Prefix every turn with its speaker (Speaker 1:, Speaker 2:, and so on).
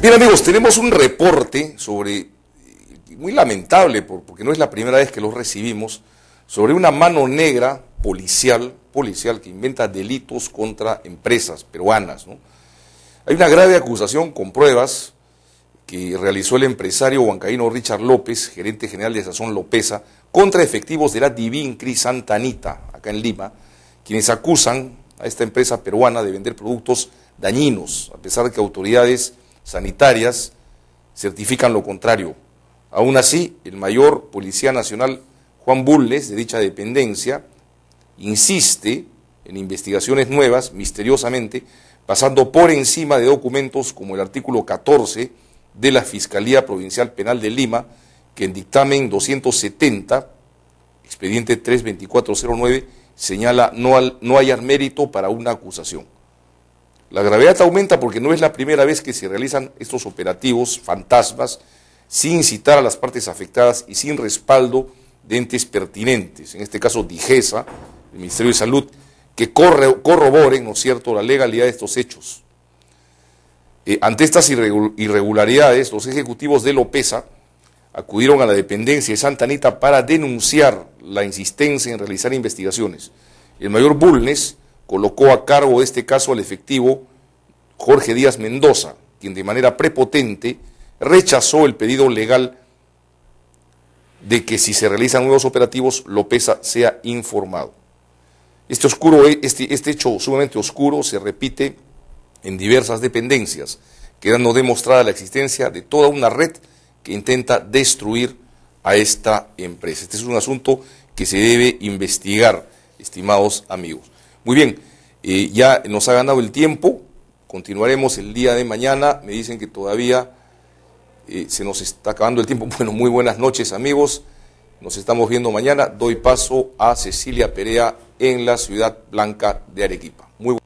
Speaker 1: Bien amigos, tenemos un reporte sobre, muy lamentable, porque no es la primera vez que lo recibimos, sobre una mano negra policial, policial que inventa delitos contra empresas peruanas. Hay una grave acusación con pruebas que realizó el empresario huancaíno Richard López, gerente general de Sazón Lópeza, contra efectivos de la Divin Cris acá en Lima, quienes acusan a esta empresa peruana de vender productos dañinos, a pesar de que autoridades sanitarias certifican lo contrario. Aún así, el mayor policía nacional, Juan Bulles, de dicha dependencia, insiste en investigaciones nuevas, misteriosamente, pasando por encima de documentos como el artículo 14 de la Fiscalía Provincial Penal de Lima, que en dictamen 270, expediente 32409, señala no, al, no hallar mérito para una acusación. La gravedad aumenta porque no es la primera vez que se realizan estos operativos fantasmas sin citar a las partes afectadas y sin respaldo de entes pertinentes, en este caso DIGESA, el Ministerio de Salud, que corroboren, ¿no es cierto?, la legalidad de estos hechos. Eh, ante estas irregularidades, los ejecutivos de Lopesa acudieron a la dependencia de Santa Anita para denunciar la insistencia en realizar investigaciones. El mayor Bulnes colocó a cargo de este caso al efectivo Jorge Díaz Mendoza, quien de manera prepotente rechazó el pedido legal de que si se realizan nuevos operativos, López sea informado. Este, oscuro, este, este hecho sumamente oscuro se repite en diversas dependencias, quedando demostrada la existencia de toda una red que intenta destruir a esta empresa. Este es un asunto que se debe investigar, estimados amigos. Muy bien, eh, ya nos ha ganado el tiempo, continuaremos el día de mañana, me dicen que todavía eh, se nos está acabando el tiempo. Bueno, muy buenas noches amigos, nos estamos viendo mañana, doy paso a Cecilia Perea en la ciudad blanca de Arequipa. Muy